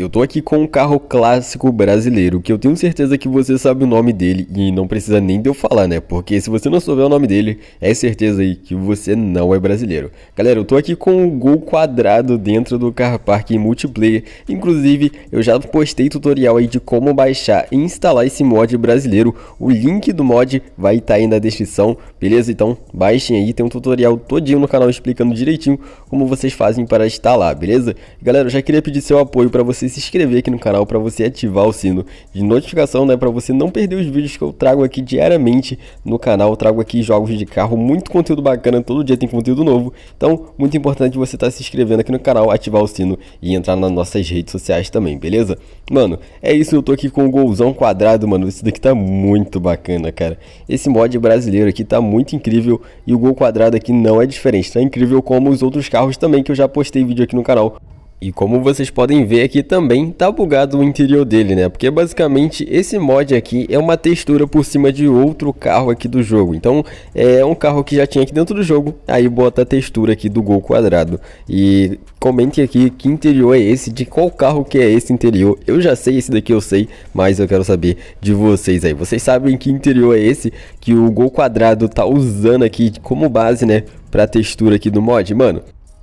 Eu tô aqui com um carro clássico brasileiro, que eu tenho certeza que você sabe o nome dele e não precisa nem de eu falar, né? Porque se você não souber o nome dele, é certeza aí que você não é brasileiro. Galera, eu tô aqui com um gol quadrado dentro do Car Park em multiplayer. Inclusive, eu já postei tutorial aí de como baixar e instalar esse mod brasileiro. O link do mod vai estar tá aí na descrição, beleza? Então, baixem aí, tem um tutorial todinho no canal explicando direitinho como vocês fazem para instalar, beleza? Galera, eu já queria pedir seu apoio para vocês se inscrever aqui no canal para você ativar o sino de notificação, né, para você não perder os vídeos que eu trago aqui diariamente no canal. Eu trago aqui jogos de carro, muito conteúdo bacana, todo dia tem conteúdo novo. Então, muito importante você estar tá se inscrevendo aqui no canal, ativar o sino e entrar nas nossas redes sociais também, beleza? Mano, é isso, eu tô aqui com o um golzão quadrado, mano. Esse daqui tá muito bacana, cara. Esse mod brasileiro aqui tá muito incrível e o gol quadrado aqui não é diferente. Tá incrível como os outros carros também que eu já postei vídeo aqui no canal e como vocês podem ver aqui também, tá bugado o interior dele, né? Porque basicamente esse mod aqui é uma textura por cima de outro carro aqui do jogo. Então é um carro que já tinha aqui dentro do jogo, aí bota a textura aqui do Gol quadrado. E comente aqui que interior é esse, de qual carro que é esse interior. Eu já sei, esse daqui eu sei, mas eu quero saber de vocês aí. Vocês sabem que interior é esse que o Gol quadrado tá usando aqui como base, né? Pra textura aqui do mod, mano.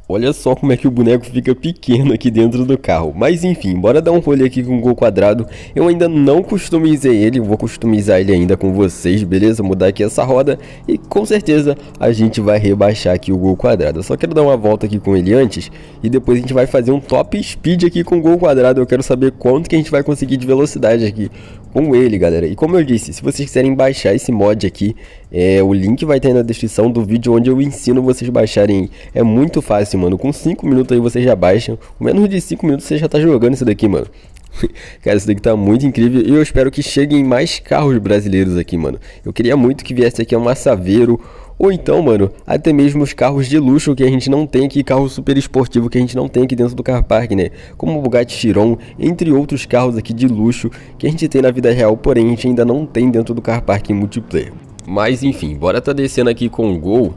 Olha só como é que o boneco fica pequeno aqui dentro do carro. Mas enfim, bora dar um rolê aqui com o Gol Quadrado. Eu ainda não customizei ele, vou customizar ele ainda com vocês, beleza? Mudar aqui essa roda e com certeza a gente vai rebaixar aqui o Gol Quadrado. Eu só quero dar uma volta aqui com ele antes e depois a gente vai fazer um top speed aqui com o Gol Quadrado. Eu quero saber quanto que a gente vai conseguir de velocidade aqui com ele, galera. E como eu disse, se vocês quiserem baixar esse mod aqui, é, o link vai estar aí na descrição do vídeo onde eu ensino vocês baixarem. É muito fácil, mano. Com 5 minutos aí vocês já baixam. Com menos de 5 minutos você já tá jogando isso daqui, mano. Cara, isso daqui tá muito incrível e eu espero que cheguem mais carros brasileiros aqui, mano. Eu queria muito que viesse aqui uma Saveiro ou então, mano, até mesmo os carros de luxo que a gente não tem aqui, carro super esportivo que a gente não tem aqui dentro do car park, né? Como o Bugatti Chiron, entre outros carros aqui de luxo que a gente tem na vida real, porém a gente ainda não tem dentro do car park multiplayer. Mas enfim, bora tá descendo aqui com o Gol.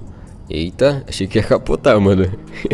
Eita, achei que ia capotar, mano.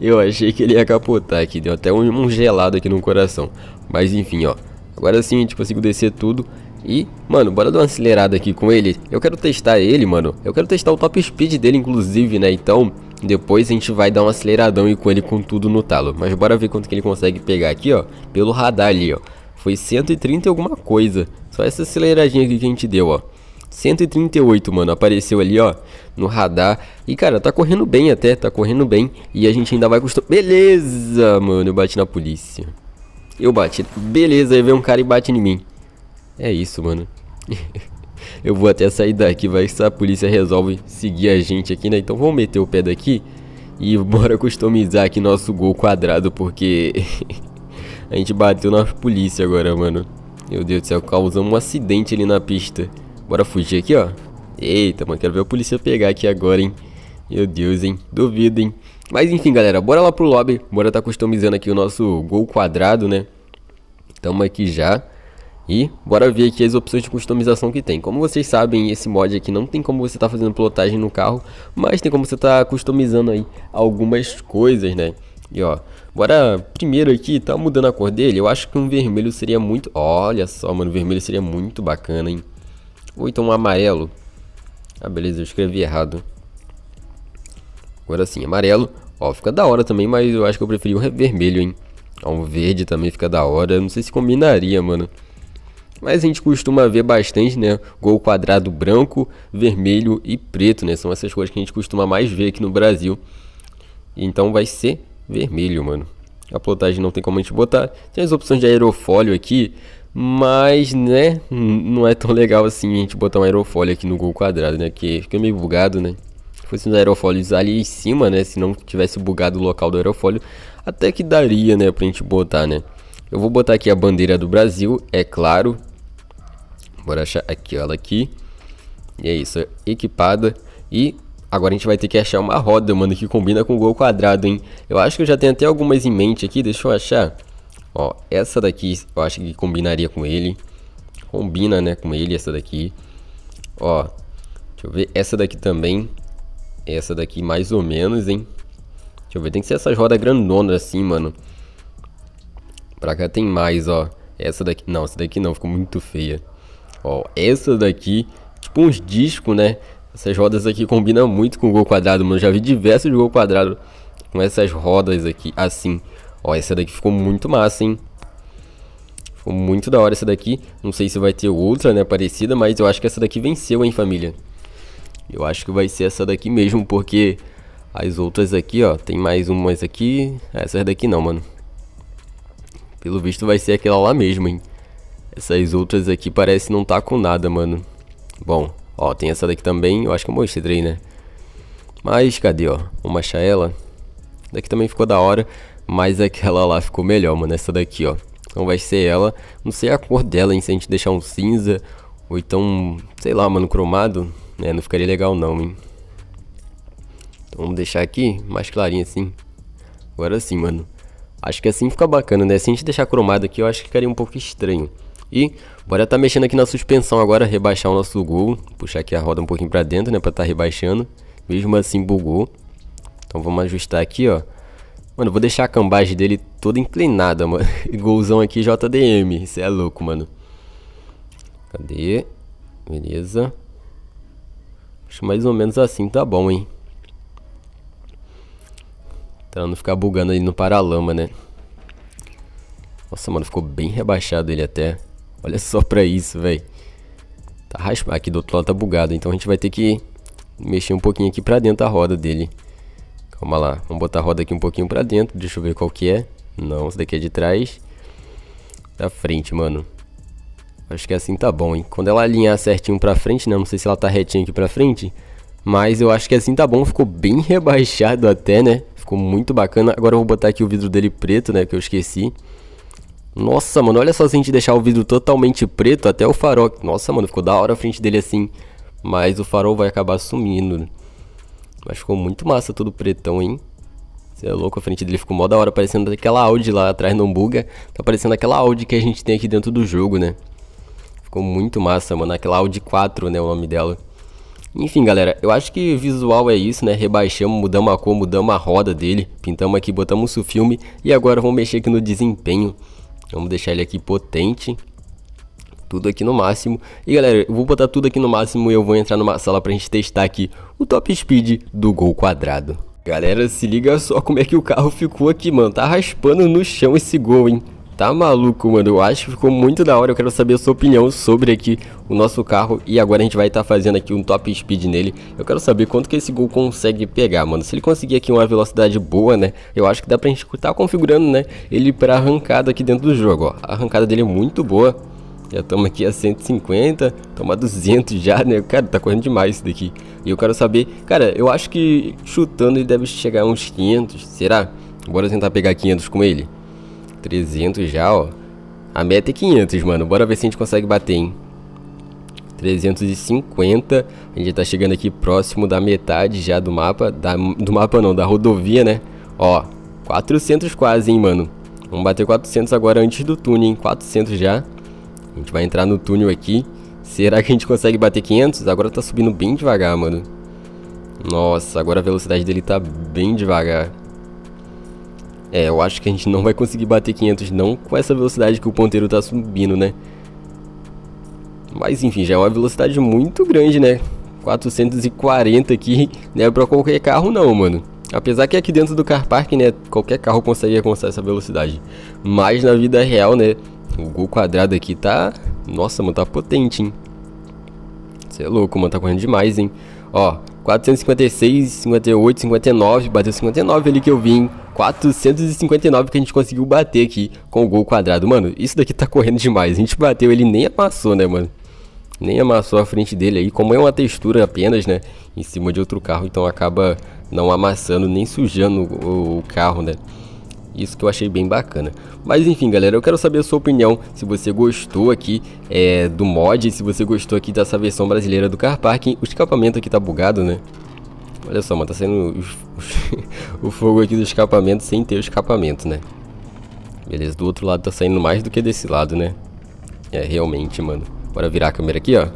Eu achei que ele ia capotar aqui, deu até um gelado aqui no coração. Mas enfim, ó. Agora sim a tipo, gente conseguiu descer tudo e, mano, bora dar uma acelerada aqui com ele. Eu quero testar ele, mano. Eu quero testar o top speed dele, inclusive, né? Então, depois a gente vai dar um aceleradão e com ele com tudo no talo. Mas bora ver quanto que ele consegue pegar aqui, ó. Pelo radar ali, ó. Foi 130 e alguma coisa. Só essa aceleradinha aqui que a gente deu, ó. 138, mano, apareceu ali, ó, no radar. E, cara, tá correndo bem até, tá correndo bem. E a gente ainda vai custar. Beleza, mano, eu bati na polícia. Eu bati. Beleza, aí vem um cara e bate em mim. É isso, mano. eu vou até sair daqui, vai que a polícia resolve seguir a gente aqui, né? Então vamos meter o pé daqui e bora customizar aqui nosso gol quadrado, porque a gente bateu na polícia agora, mano. Meu Deus do céu, causamos um acidente ali na pista. Bora fugir aqui, ó. Eita, mano, quero ver a polícia pegar aqui agora, hein. Meu Deus, hein. Duvido, hein. Mas enfim, galera, bora lá pro lobby. Bora tá customizando aqui o nosso gol quadrado, né? Tamo aqui já. E bora ver aqui as opções de customização que tem. Como vocês sabem, esse mod aqui não tem como você estar tá fazendo pilotagem no carro, mas tem como você estar tá customizando aí algumas coisas, né? E ó, bora primeiro aqui, tá mudando a cor dele, eu acho que um vermelho seria muito... Olha só, mano, vermelho seria muito bacana, hein? Ou então um amarelo. Ah, beleza, eu escrevi errado. Agora sim, amarelo. Ó, fica da hora também, mas eu acho que eu preferi o vermelho, hein? Ó, um verde também fica da hora, não sei se combinaria, mano. Mas a gente costuma ver bastante, né? Gol quadrado branco, vermelho e preto, né? São essas cores que a gente costuma mais ver aqui no Brasil. Então vai ser vermelho, mano. A plotagem não tem como a gente botar. Tem as opções de aerofólio aqui, mas, né, não é tão legal assim a gente botar um aerofólio aqui no gol quadrado, né? Porque fica meio bugado, né? Se fosse um aerofólio ali em cima, né? Se não tivesse bugado o local do aerofólio, até que daria, né, pra gente botar, né? Eu vou botar aqui a bandeira do Brasil, é claro, agora achar aquela ela aqui. E é isso, equipada. E agora a gente vai ter que achar uma roda, mano, que combina com o gol quadrado, hein? Eu acho que eu já tenho até algumas em mente aqui, deixa eu achar. Ó, essa daqui eu acho que combinaria com ele. Combina, né, com ele, essa daqui. Ó, deixa eu ver, essa daqui também. Essa daqui mais ou menos, hein? Deixa eu ver, tem que ser essas rodas grandonas assim, mano. Pra cá tem mais, ó. Essa daqui, não, essa daqui não, ficou muito feia. Ó, essa daqui, tipo uns discos, né? Essas rodas aqui combinam muito com o gol quadrado, mano. já vi diversos gol quadrado com essas rodas aqui, assim. Ó, essa daqui ficou muito massa, hein? Ficou muito da hora essa daqui. Não sei se vai ter outra, né, parecida, mas eu acho que essa daqui venceu, hein, família. Eu acho que vai ser essa daqui mesmo, porque as outras aqui, ó, tem mais umas aqui. Essas daqui não, mano. Pelo visto vai ser aquela lá mesmo, hein. Essas outras aqui parece não tá com nada, mano. Bom, ó, tem essa daqui também. Eu acho que eu mostrei, né? Mas cadê, ó? Vamos achar ela. Daqui também ficou da hora, mas aquela lá ficou melhor, mano. Essa daqui, ó. Então vai ser ela. Não sei a cor dela, hein? Se a gente deixar um cinza ou então, sei lá, mano, cromado, né? Não ficaria legal não, hein? Então vamos deixar aqui mais clarinho assim. Agora sim, mano. Acho que assim fica bacana, né? Se a gente deixar cromado aqui, eu acho que ficaria um pouco estranho. E bora tá mexendo aqui na suspensão agora, rebaixar o nosso gol. Puxar aqui a roda um pouquinho para dentro, né, para estar tá rebaixando. Mesmo assim bugou. Então vamos ajustar aqui, ó. Mano, vou deixar a cambagem dele toda inclinada, mano. Golzão aqui JDM, isso é louco, mano. Cadê? Beleza. Acho mais ou menos assim tá bom, hein. Pra tá, não ficar bugando aí no paralama, né? Nossa, mano, ficou bem rebaixado ele até. Olha só pra isso, velho. Tá raspado. Aqui do outro lado tá bugado. Então a gente vai ter que mexer um pouquinho aqui pra dentro a roda dele. Calma lá. Vamos botar a roda aqui um pouquinho pra dentro. Deixa eu ver qual que é. Não, isso daqui é de trás. Da frente, mano. Acho que é assim tá bom, hein? Quando ela alinhar certinho pra frente, né? Não sei se ela tá retinha aqui pra frente. Mas eu acho que assim tá bom. Ficou bem rebaixado até, né? Ficou muito bacana. Agora eu vou botar aqui o vidro dele preto, né? Que eu esqueci. Nossa, mano, olha só se a gente deixar o vidro totalmente preto, até o farol. Nossa, mano, ficou da hora a frente dele assim. Mas o farol vai acabar sumindo. Mas ficou muito massa tudo pretão, hein? Você é louco, a frente dele ficou mó da hora, parecendo aquela Audi lá atrás, não buga. Tá parecendo aquela Audi que a gente tem aqui dentro do jogo, né? Ficou muito massa, mano. Aquela Audi 4, né, o nome dela. Enfim, galera, eu acho que visual é isso, né? Rebaixamos, mudamos a cor, mudamos a roda dele, pintamos aqui, botamos o filme e agora vamos mexer aqui no desempenho. Vamos deixar ele aqui potente. Tudo aqui no máximo. E galera, eu vou botar tudo aqui no máximo e eu vou entrar numa sala pra gente testar aqui o top speed do gol quadrado. Galera, se liga só como é que o carro ficou aqui, mano. Tá raspando no chão esse gol, hein? Tá maluco, mano? Eu acho que ficou muito da hora. Eu quero saber a sua opinião sobre aqui o nosso carro. E agora a gente vai estar tá fazendo aqui um top speed nele. Eu quero saber quanto que esse Gol consegue pegar, mano. Se ele conseguir aqui uma velocidade boa, né? Eu acho que dá pra gente tá configurando, né? Ele pra arrancada aqui dentro do jogo, ó. A arrancada dele é muito boa. Já estamos aqui a 150, toma 200 já, né? Cara, tá correndo demais isso daqui. E eu quero saber... Cara, eu acho que chutando ele deve chegar a uns 500, será? Bora tentar pegar 500 com ele. 300 já, ó. A meta é 500, mano. Bora ver se a gente consegue bater, hein. 350. A gente tá chegando aqui próximo da metade já do mapa. Da, do mapa não, da rodovia, né? Ó, 400 quase, hein, mano. Vamos bater 400 agora antes do túnel, hein? 400 já. A gente vai entrar no túnel aqui. Será que a gente consegue bater 500? Agora tá subindo bem devagar, mano. Nossa, agora a velocidade dele tá bem devagar. É, eu acho que a gente não vai conseguir bater 500 não com essa velocidade que o ponteiro tá subindo, né? Mas enfim, já é uma velocidade muito grande, né? 440 aqui não é pra qualquer carro não, mano. Apesar que aqui dentro do car park, né, qualquer carro consegue alcançar essa velocidade. Mas na vida real, né, o gol quadrado aqui tá... Nossa, mano, tá potente, hein? Você é louco, mano, tá correndo demais, hein? Ó, 456, 58, 59, bateu 59 ali que eu vim. 459 que a gente conseguiu bater aqui com o gol quadrado. Mano, isso daqui tá correndo demais. A gente bateu, ele nem amassou, né, mano? Nem amassou a frente dele aí. Como é uma textura apenas, né, em cima de outro carro, então acaba não amassando nem sujando o, o carro, né? Isso que eu achei bem bacana. Mas enfim, galera, eu quero saber a sua opinião. Se você gostou aqui é, do mod, se você gostou aqui dessa versão brasileira do Car Parking. O escapamento aqui tá bugado, né? Olha só, mano, tá saindo o fogo aqui do escapamento sem ter o escapamento, né? Beleza, do outro lado tá saindo mais do que desse lado, né? É, realmente, mano. Bora virar a câmera aqui, ó.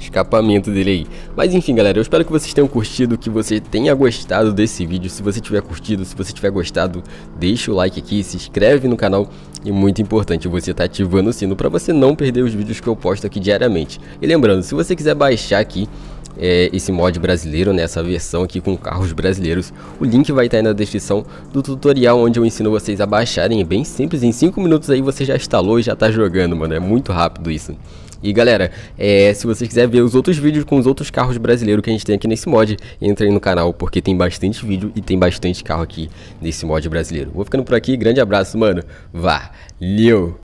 Escapamento dele aí. Mas enfim, galera, eu espero que vocês tenham curtido, que você tenha gostado desse vídeo. Se você tiver curtido, se você tiver gostado, deixa o like aqui, se inscreve no canal. E muito importante, você tá ativando o sino para você não perder os vídeos que eu posto aqui diariamente. E lembrando, se você quiser baixar aqui é, esse mod brasileiro, né, essa versão aqui com carros brasileiros. O link vai estar aí na descrição do tutorial onde eu ensino vocês a baixarem, é bem simples, em 5 minutos aí você já instalou e já tá jogando, mano, é muito rápido isso. E galera, é, se você quiser ver os outros vídeos com os outros carros brasileiros que a gente tem aqui nesse mod, entre aí no canal, porque tem bastante vídeo e tem bastante carro aqui nesse mod brasileiro. Vou ficando por aqui, grande abraço, mano. Valeu!